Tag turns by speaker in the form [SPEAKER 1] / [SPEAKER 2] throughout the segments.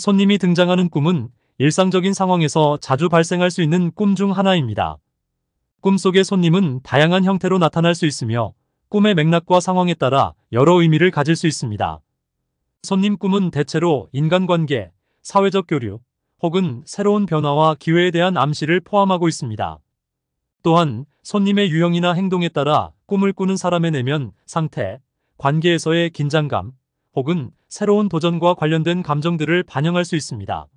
[SPEAKER 1] 손님이 등장하는 꿈은 일상적인 상황에서 자주 발생할 수 있는 꿈 중 하나입니다. 꿈속의 손님은 다양한 형태로 나타날 수 있으며 꿈의 맥락과 상황에 따라 여러 의미를 가질 수 있습니다. 손님 꿈은 대체로 인간관계, 사회적 교류, 혹은 새로운 변화와 기회에 대한 암시를 포함하고 있습니다. 또한 손님의 유형이나 행동에 따라 꿈을 꾸는 사람의 내면 상태, 관계에서의 긴장감, 혹은 새로운 도전과 관련된 감정들을 반영할 수 있습니다.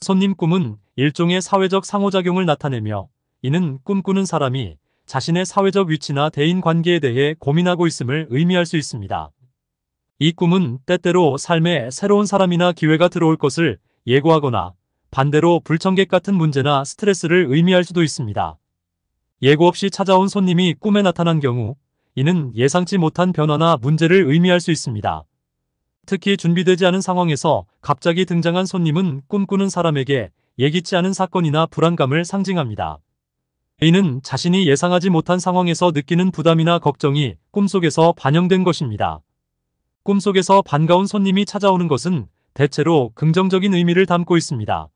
[SPEAKER 1] 손님 꿈은 일종의 사회적 상호작용을 나타내며 이는 꿈꾸는 사람이 자신의 사회적 위치나 대인 관계에 대해 고민하고 있음을 의미할 수 있습니다. 이 꿈은 때때로 삶에 새로운 사람이나 기회가 들어올 것을 예고하거나 반대로 불청객 같은 문제나 스트레스를 의미할 수도 있습니다. 예고 없이 찾아온 손님이 꿈에 나타난 경우 이는 예상치 못한 변화나 문제를 의미할 수 있습니다. 특히 준비되지 않은 상황에서 갑자기 등장한 손님은 꿈꾸는 사람에게 예기치 않은 사건이나 불안감을 상징합니다. A는 자신이 예상하지 못한 상황에서 느끼는 부담이나 걱정이 꿈속에서 반영된 것입니다. 꿈속에서 반가운 손님이 찾아오는 것은 대체로 긍정적인 의미를 담고 있습니다.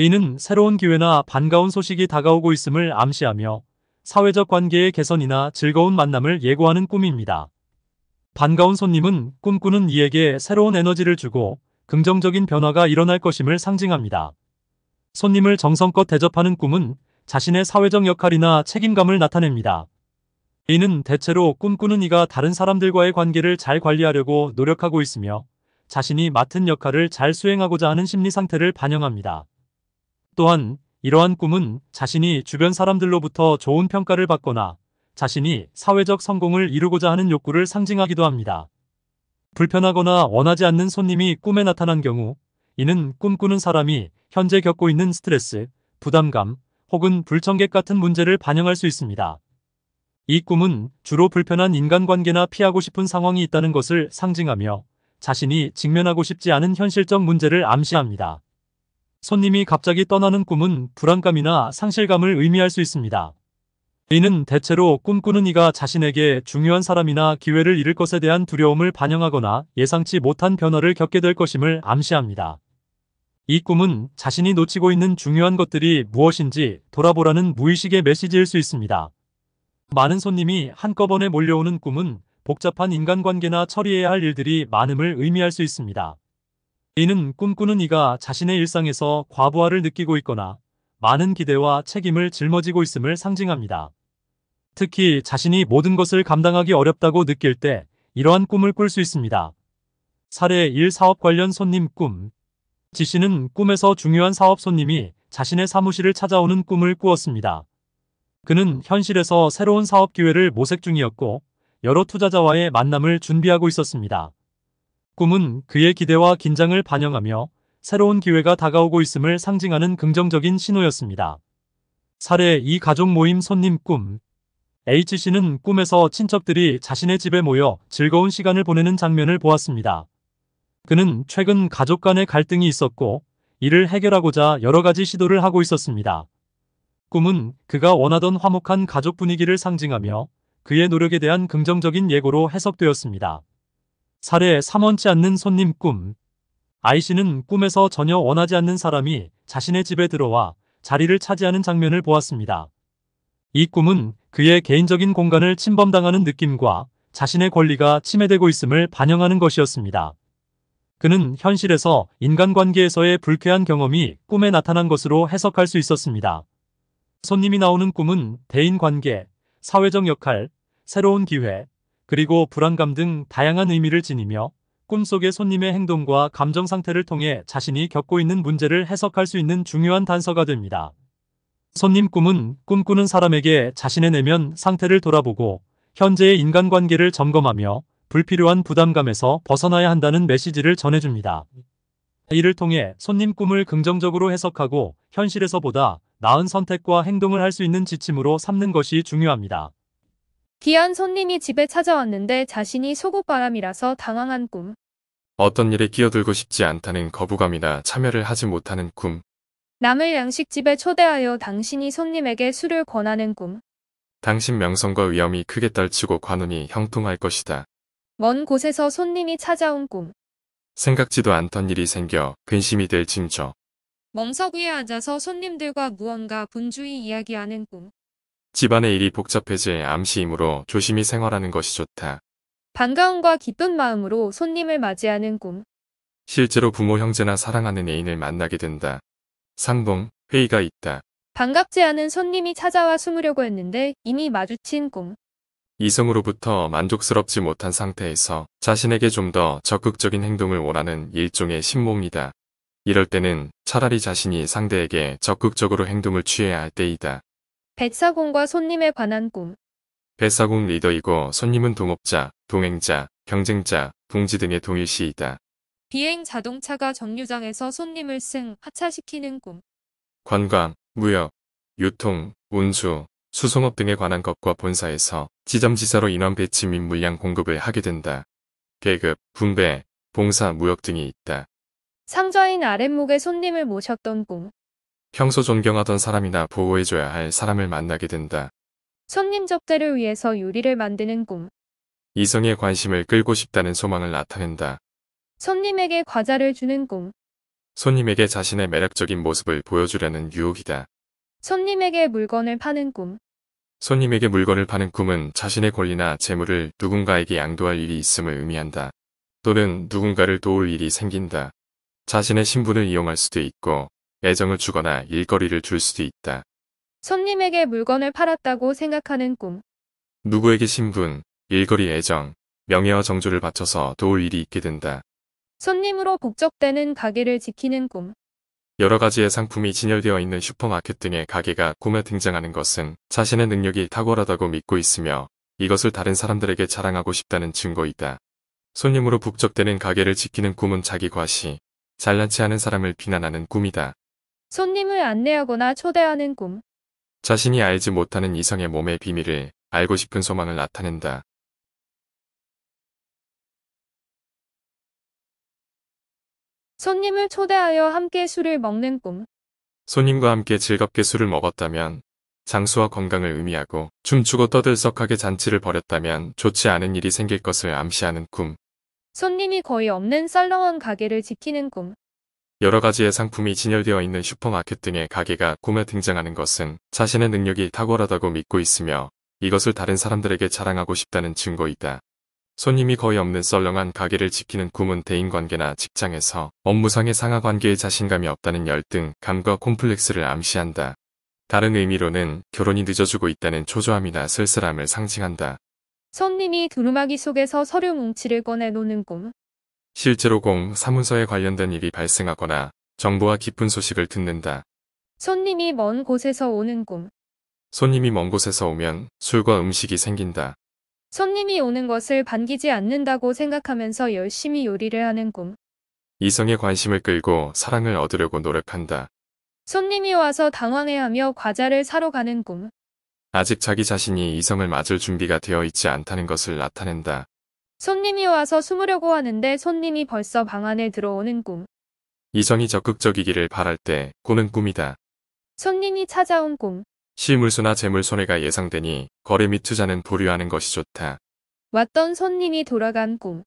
[SPEAKER 1] A는 새로운 기회나 반가운 소식이 다가오고 있음을 암시하며 사회적 관계의 개선이나 즐거운 만남을 예고하는 꿈입니다. 반가운 손님은 꿈꾸는 이에게 새로운 에너지를 주고 긍정적인 변화가 일어날 것임을 상징합니다. 손님을 정성껏 대접하는 꿈은 자신의 사회적 역할이나 책임감을 나타냅니다. 이는 대체로 꿈꾸는 이가 다른 사람들과의 관계를 잘 관리하려고 노력하고 있으며 자신이 맡은 역할을 잘 수행하고자 하는 심리 상태를 반영합니다. 또한 이러한 꿈은 자신이 주변 사람들로부터 좋은 평가를 받거나 자신이 사회적 성공을 이루고자 하는 욕구를 상징하기도 합니다. 불편하거나 원하지 않는 손님이 꿈에 나타난 경우 이는 꿈꾸는 사람이 현재 겪고 있는 스트레스, 부담감 혹은 불청객 같은 문제를 반영할 수 있습니다. 이 꿈은 주로 불편한 인간관계나 피하고 싶은 상황이 있다는 것을 상징하며 자신이 직면하고 싶지 않은 현실적 문제를 암시합니다. 손님이 갑자기 떠나는 꿈은 불안감이나 상실감을 의미할 수 있습니다. 이는 대체로 꿈꾸는 이가 자신에게 중요한 사람이나 기회를 잃을 것에 대한 두려움을 반영하거나 예상치 못한 변화를 겪게 될 것임을 암시합니다. 이 꿈은 자신이 놓치고 있는 중요한 것들이 무엇인지 돌아보라는 무의식의 메시지일 수 있습니다. 많은 손님이 한꺼번에 몰려오는 꿈은 복잡한 인간관계나 처리해야 할 일들이 많음을 의미할 수 있습니다. 이는 꿈꾸는 이가 자신의 일상에서 과부하를 느끼고 있거나 많은 기대와 책임을 짊어지고 있음을 상징합니다. 특히 자신이 모든 것을 감당하기 어렵다고 느낄 때 이러한 꿈을 꿀 수 있습니다. 사례 1 사업 관련 손님 꿈지 씨는 꿈에서 중요한 사업 손님이 자신의 사무실을 찾아오는 꿈을 꾸었습니다. 그는 현실에서 새로운 사업 기회를 모색 중이었고 여러 투자자와의 만남을 준비하고 있었습니다. 꿈은 그의 기대와 긴장을 반영하며 새로운 기회가 다가오고 있음을 상징하는 긍정적인 신호였습니다. 사례 2 가족 모임 손님 꿈 H씨는 꿈에서 친척들이 자신의 집에 모여 즐거운 시간을 보내는 장면을 보았습니다. 그는 최근 가족 간의 갈등이 있었고 이를 해결하고자 여러 가지 시도를 하고 있었습니다. 꿈은 그가 원하던 화목한 가족 분위기를 상징하며 그의 노력에 대한 긍정적인 예고로 해석되었습니다. 사례 3원치 않는 손님 꿈 아이씨는 꿈에서 전혀 원하지 않는 사람이 자신의 집에 들어와 자리를 차지하는 장면을 보았습니다. 이 꿈은 그의 개인적인 공간을 침범당하는 느낌과 자신의 권리가 침해되고 있음을 반영하는 것이었습니다. 그는 현실에서 인간관계에서의 불쾌한 경험이 꿈에 나타난 것으로 해석할 수 있었습니다. 손님이 나오는 꿈은 대인관계, 사회적 역할, 새로운 기회, 그리고 불안감 등 다양한 의미를 지니며 꿈속의 손님의 행동과 감정 상태를 통해 자신이 겪고 있는 문제를 해석할 수 있는 중요한 단서가 됩니다. 손님 꿈은 꿈꾸는 사람에게 자신의 내면 상태를 돌아보고 현재의 인간관계를 점검하며 불필요한 부담감에서 벗어나야 한다는 메시지를 전해줍니다. 이를 통해 손님 꿈을 긍정적으로 해석하고 현실에서보다 나은 선택과 행동을 할 수 있는 지침으로 삼는 것이 중요합니다.
[SPEAKER 2] 귀한 손님이 집에 찾아왔는데 자신이 속옷바람이라서 당황한 꿈.
[SPEAKER 3] 어떤 일에 끼어들고 싶지 않다는 거부감이나 참여를 하지 못하는 꿈.
[SPEAKER 2] 남을 양식집에 초대하여 당신이 손님에게 술을 권하는 꿈.
[SPEAKER 3] 당신 명성과 위험이 크게 떨치고 관운이 형통할 것이다.
[SPEAKER 2] 먼 곳에서 손님이 찾아온 꿈.
[SPEAKER 3] 생각지도 않던 일이 생겨 근심이 될 징조.
[SPEAKER 2] 멍석 위에 앉아서 손님들과 무언가 분주히 이야기하는 꿈.
[SPEAKER 3] 집안의 일이 복잡해질 암시이므로 조심히 생활하는 것이 좋다.
[SPEAKER 2] 반가움과 기쁜 마음으로 손님을 맞이하는 꿈.
[SPEAKER 3] 실제로 부모 형제나 사랑하는 애인을 만나게 된다. 상봉, 회의가 있다.
[SPEAKER 2] 반갑지 않은 손님이 찾아와 숨으려고 했는데 이미 마주친 꿈.
[SPEAKER 3] 이성으로부터 만족스럽지 못한 상태에서 자신에게 좀 더 적극적인 행동을 원하는 일종의 신몽이다. 이럴 때는 차라리 자신이 상대에게 적극적으로 행동을 취해야 할 때이다.
[SPEAKER 2] 배사공과 손님에 관한 꿈.
[SPEAKER 3] 배사공 리더이고 손님은 동업자, 동행자, 경쟁자, 동지 등의 동일시이다.
[SPEAKER 2] 비행 자동차가 정류장에서 손님을 승 하차시키는 꿈.
[SPEAKER 3] 관광, 무역, 유통, 운수, 수송업 등에 관한 것과 본사에서 지점지사로 인원 배치 및 물량 공급을 하게 된다. 계급, 분배, 봉사, 무역 등이 있다.
[SPEAKER 2] 상자인 아랫목에 손님을 모셨던 꿈.
[SPEAKER 3] 평소 존경하던 사람이나 보호해줘야 할 사람을 만나게 된다.
[SPEAKER 2] 손님 접대를 위해서 요리를 만드는 꿈.
[SPEAKER 3] 이성의 관심을 끌고 싶다는 소망을 나타낸다.
[SPEAKER 2] 손님에게 과자를 주는 꿈.
[SPEAKER 3] 손님에게 자신의 매력적인 모습을 보여주려는 유혹이다.
[SPEAKER 2] 손님에게 물건을 파는 꿈.
[SPEAKER 3] 손님에게 물건을 파는 꿈은 자신의 권리나 재물을 누군가에게 양도할 일이 있음을 의미한다. 또는 누군가를 도울 일이 생긴다. 자신의 신분을 이용할 수도 있고 애정을 주거나 일거리를 줄 수도 있다.
[SPEAKER 2] 손님에게 물건을 팔았다고 생각하는 꿈.
[SPEAKER 3] 누구에게 신분, 일거리 애정, 명예와 정조를 바쳐서 도울 일이 있게 된다.
[SPEAKER 2] 손님으로 북적대는 가게를 지키는 꿈.
[SPEAKER 3] 여러 가지의 상품이 진열되어 있는 슈퍼마켓 등의 가게가 꿈에 등장하는 것은 자신의 능력이 탁월하다고 믿고 있으며 이것을 다른 사람들에게 자랑하고 싶다는 증거이다. 손님으로 북적대는 가게를 지키는 꿈은 자기 과시, 잘난 치 않은 사람을 비난하는 꿈이다.
[SPEAKER 2] 손님을 안내하거나 초대하는 꿈.
[SPEAKER 3] 자신이 알지 못하는 이성의 몸의 비밀을 알고 싶은 소망을 나타낸다.
[SPEAKER 2] 손님을 초대하여 함께 술을 먹는 꿈.
[SPEAKER 3] 손님과 함께 즐겁게 술을 먹었다면 장수와 건강을 의미하고 춤추고 떠들썩하게 잔치를 벌였다면 좋지 않은 일이 생길 것을 암시하는 꿈.
[SPEAKER 2] 손님이 거의 없는 썰렁한 가게를 지키는 꿈.
[SPEAKER 3] 여러 가지의 상품이 진열되어 있는 슈퍼마켓 등의 가게가 꿈에 등장하는 것은 자신의 능력이 탁월하다고 믿고 있으며 이것을 다른 사람들에게 자랑하고 싶다는 증거이다. 손님이 거의 없는 썰렁한 가게를 지키는 꿈은 대인관계나 직장에서 업무상의 상하관계에 자신감이 없다는 열등감과 콤플렉스를 암시한다. 다른 의미로는 결혼이 늦어지고 있다는 초조함이나 쓸쓸함을 상징한다.
[SPEAKER 2] 손님이 두루마기 속에서 서류 뭉치를 꺼내놓는 꿈.
[SPEAKER 3] 실제로 공, 사문서에 관련된 일이 발생하거나 정보와 기쁜 소식을 듣는다.
[SPEAKER 2] 손님이 먼 곳에서 오는 꿈.
[SPEAKER 3] 손님이 먼 곳에서 오면 술과 음식이 생긴다.
[SPEAKER 2] 손님이 오는 것을 반기지 않는다고 생각하면서 열심히 요리를 하는 꿈.
[SPEAKER 3] 이성의 관심을 끌고 사랑을 얻으려고 노력한다.
[SPEAKER 2] 손님이 와서 당황해하며 과자를 사러 가는 꿈.
[SPEAKER 3] 아직 자기 자신이 이성을 맞을 준비가 되어 있지 않다는 것을 나타낸다.
[SPEAKER 2] 손님이 와서 숨으려고 하는데 손님이 벌써 방 안에 들어오는 꿈.
[SPEAKER 3] 이성이 적극적이기를 바랄 때 꾸는 꿈이다.
[SPEAKER 2] 손님이 찾아온 꿈.
[SPEAKER 3] 시물수나 재물손해가 예상되니 거래미 투자는 보류하는 것이 좋다.
[SPEAKER 2] 왔던 손님이 돌아간 꿈.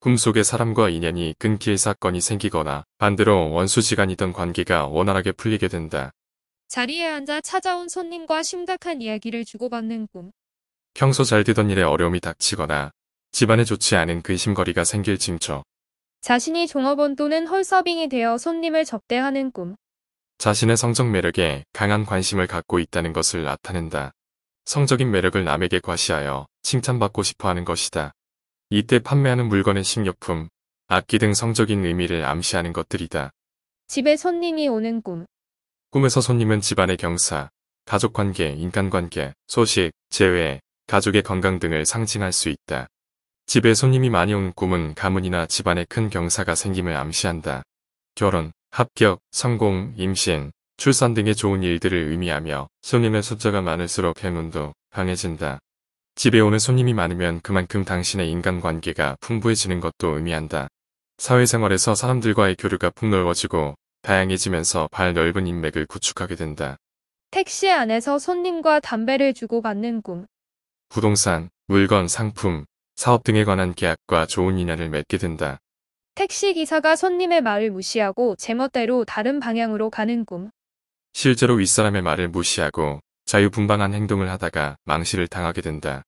[SPEAKER 3] 꿈속에 사람과 인연이 끊길 사건이 생기거나 반대로 원수지간이던 관계가 원활하게 풀리게 된다.
[SPEAKER 2] 자리에 앉아 찾아온 손님과 심각한 이야기를 주고받는 꿈.
[SPEAKER 3] 평소 잘 되던 일에 어려움이 닥치거나 집안에 좋지 않은 근심거리가 생길 징조.
[SPEAKER 2] 자신이 종업원 또는 홀서빙이 되어 손님을 접대하는 꿈.
[SPEAKER 3] 자신의 성적 매력에 강한 관심을 갖고 있다는 것을 나타낸다. 성적인 매력을 남에게 과시하여 칭찬받고 싶어하는 것이다. 이때 판매하는 물건의 식료품, 악기 등 성적인 의미를 암시하는 것들이다.
[SPEAKER 2] 집에 손님이 오는 꿈
[SPEAKER 3] 꿈에서 손님은 집안의 경사, 가족관계, 인간관계, 소식, 재회, 가족의 건강 등을 상징할 수 있다. 집에 손님이 많이 온 꿈은 가문이나 집안에 큰 경사가 생김을 암시한다. 결혼, 합격, 성공, 임신, 출산 등의 좋은 일들을 의미하며 손님의 숫자가 많을수록 행운도 강해진다. 집에 오는 손님이 많으면 그만큼 당신의 인간관계가 풍부해지는 것도 의미한다. 사회생활에서 사람들과의 교류가 폭넓어지고 다양해지면서 발 넓은 인맥을 구축하게 된다.
[SPEAKER 2] 택시 안에서 손님과 담배를 주고받는 꿈.
[SPEAKER 3] 부동산, 물건, 상품, 사업 등에 관한 계약과 좋은 인연을 맺게 된다.
[SPEAKER 2] 택시기사가 손님의 말을 무시하고 제멋대로 다른 방향으로 가는 꿈.
[SPEAKER 3] 실제로 윗사람의 말을 무시하고 자유분방한 행동을 하다가 망신을 당하게 된다.